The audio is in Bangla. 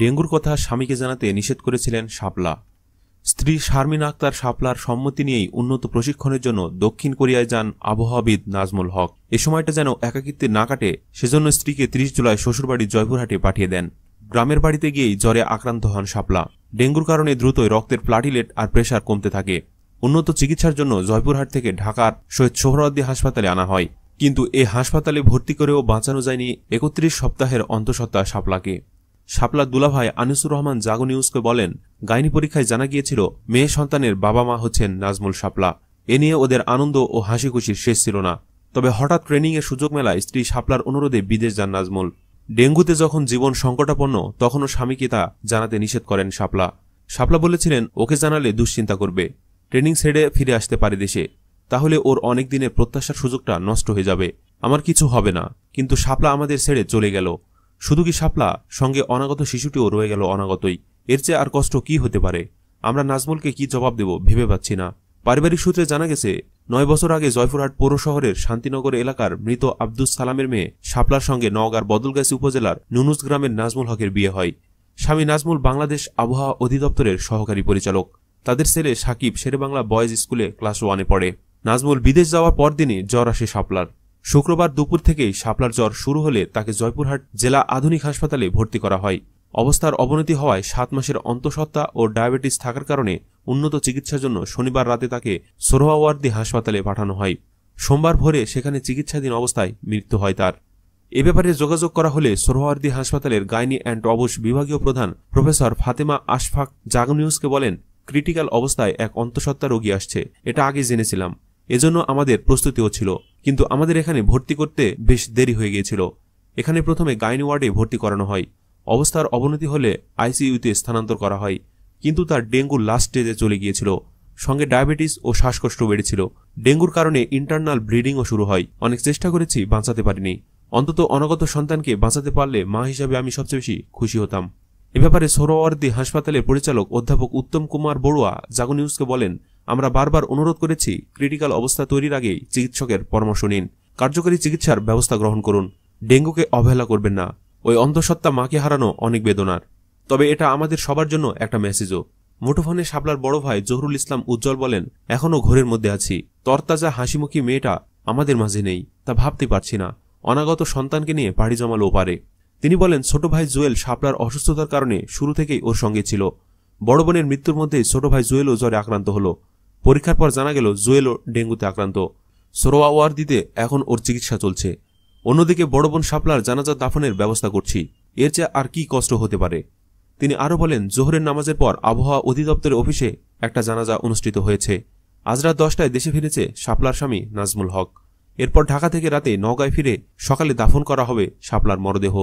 ডেঙ্গুর কথা স্বামীকে জানাতে নিষেধ করেছিলেন শাপলা স্ত্রী শারমিন আক্তার সাপলার সম্মতি নিয়েই উন্নত প্রশিক্ষণের জন্য দক্ষিণ কোরিয়ায় যান আবহাওয়াবিদ নাজমুল হক এ সময়টা যেন একাকিত্বে না কাটে সেজন্য স্ত্রীকে ৩০ জুলাই শ্বশুরবাড়ি জয়পুরহাটে পাঠিয়ে দেন গ্রামের বাড়িতে গিয়েই জ্বরে আক্রান্ত হন শাপলা ডেঙ্গুর কারণে দ্রুতই রক্তের প্লাটিলেট আর প্রেশার কমতে থাকে উন্নত চিকিৎসার জন্য জয়পুরহাট থেকে ঢাকার শহীদ সোহরাওয়ার্দী হাসপাতালে আনা হয় কিন্তু এ হাসপাতালে ভর্তি করেও বাঁচানো যায়নি একত্রিশ সপ্তাহের অন্তঃসত্ত্বা শাপলাকে শাপলার দুলাভাই আনিসুর রহমান জাগো নিউজকে বলেন গাইনি পরীক্ষায় জানা গিয়েছিল মেয়ে সন্তানের বাবা মা হচ্ছেন নাজমুল শাপলা এ নিয়ে ওদের আনন্দ ও হাসিখুশির শেষ ছিল না তবে হঠাৎ এর সুযোগ মেলায় স্ত্রী শাপলার অনুরোধে বিদেশ যান নাজমুল ডেঙ্গুতে যখন জীবন সংকটাপন্ন তখনও স্বামীকে তা জানাতে নিষেধ করেন শাপলা শাপলা বলেছিলেন ওকে জানালে দুশ্চিন্তা করবে ট্রেনিং ছেড়ে ফিরে আসতে পারে দেশে তাহলে ওর অনেক দিনের প্রত্যাশার সুযোগটা নষ্ট হয়ে যাবে আমার কিছু হবে না কিন্তু শাপলা আমাদের ছেড়ে চলে গেল শুধু কি শাপলা সঙ্গে অনাগত শিশুটিও রয়ে গেল অনাগতই এর চেয়ে আর কষ্ট কি হতে পারে আমরা নাজমুলকে কি জবাব দেব ভেবে পাচ্ছি না পারিবারিক সূত্রে জানা গেছে নয় বছর আগে জয়পুরহাট পৌর শহরের শান্তিনগর এলাকার মৃত আব্দুস সালামের মেয়ে শাপলার সঙ্গে নওগাঁর বদলগাছি উপজেলার নুনুজ গ্রামের নাজমুল হকের বিয়ে হয় স্বামী নাজমুল বাংলাদেশ আবহাওয়া অধিদপ্তরের সহকারী পরিচালক তাদের ছেলে সাকিব শেরেবাংলা বয়েজ স্কুলে ক্লাস ওয়ানে পড়ে নাজমুল বিদেশ যাওয়ার পরদিনই জ্বর আসে সাপলার শুক্রবার দুপুর থেকেই শাপলার জ্বর শুরু হলে তাকে জয়পুরহাট জেলা আধুনিক হাসপাতালে ভর্তি করা হয় অবস্থার অবনতি হওয়ায় সাত মাসের অন্তঃসত্ত্বা ও ডায়াবেটিস থাকার কারণে উন্নত চিকিৎসার জন্য শনিবার রাতে তাকে সোরহাওয়ার্দি হাসপাতালে পাঠানো হয় সোমবার ভোরে সেখানে চিকিৎসাধীন অবস্থায় মৃত্যু হয় তার এ ব্যাপারে যোগাযোগ করা হলে সোরোয়ার্দি হাসপাতালের গাইনি অ্যান্ড অবস বিভাগীয় প্রধান প্রফেসর ফাতেমা আশফাক জাগনিউসকে বলেন ক্রিটিক্যাল অবস্থায় এক অন্তঃসত্ত্বা রোগী আসছে এটা আগে জেনেছিলাম এজন্য আমাদের প্রস্তুতিও ছিল কিন্তু আমাদের এখানে ভর্তি করতে বেশ দেরি হয়ে গিয়েছিল এখানে প্রথমে গাইনি ওয়ার্ডে ভর্তি করানো হয় অবস্থার অবনতি হলে আইসিইউতে স্থানান্তর করা হয় কিন্তু তার ডেঙ্গু লাস্ট স্টেজে চলে গিয়েছিল সঙ্গে ডায়াবেটিস ও শ্বাসকষ্ট বেড়েছিল ডেঙ্গুর কারণে ইন্টারনাল ব্লিডিংও শুরু হয় অনেক চেষ্টা করেছি বাঁচাতে পারিনি অন্তত অনাগত সন্তানকে বাঁচাতে পারলে মা হিসাবে আমি সবচেয়ে বেশি খুশি হতাম এ ব্যাপারে সোহরাওয়ার্দী হাসপাতালের পরিচালক অধ্যাপক উত্তম কুমার বড়ুয়া জাগো নিউজকে বলেন আমরা বারবার অনুরোধ করেছি ক্রিটিক্যাল অবস্থা তৈরির আগেই চিকিৎসকের পরামর্শ নিন কার্যকরী চিকিৎসার ব্যবস্থা গ্রহণ করুন ডেঙ্গুকে অবহেলা করবেন না ওই অন্ধসত্ত্বা মাকে হারানো অনেক বেদনার তবে এটা আমাদের সবার জন্য একটা মেসেজও মুঠোফোনে শাপলার বড় ভাই জহরুল ইসলাম উজ্জ্বল বলেন এখনও ঘোরের মধ্যে আছি তরতাজা হাসিমুখী মেয়েটা আমাদের মাঝে নেই তা ভাবতে পারছি না অনাগত সন্তানকে নিয়ে পাড়ি জমালো পারে তিনি বলেন ছোট ভাই জুয়েল সাপলার অসুস্থতার কারণে শুরু থেকেই ওর সঙ্গে ছিল বড় বোনের মৃত্যুর মধ্যেই ছোট ভাই জুয়েলও জ্বরে আক্রান্ত হলো পরীক্ষার পর জানা গেল জুয়েলও ডেঙ্গুতে আক্রান্ত সোরোয়া ওয়ার্দিতে এখন ওর চিকিৎসা চলছে অন্যদিকে বড় বোন সাপলার জানাজা দাফনের ব্যবস্থা করছি এর চেয়ে আর কি কষ্ট হতে পারে তিনি আরও বলেন জোহরের নামাজের পর আবহাওয়া অধিদপ্তরের অফিসে একটা জানাজা অনুষ্ঠিত হয়েছে আজ রাত দশটায় দেশে ফিরেছে সাপলার স্বামী নাজমুল হক এরপর ঢাকা থেকে রাতে নগায় ফিরে সকালে দাফন করা হবে সাপলার মরদেহ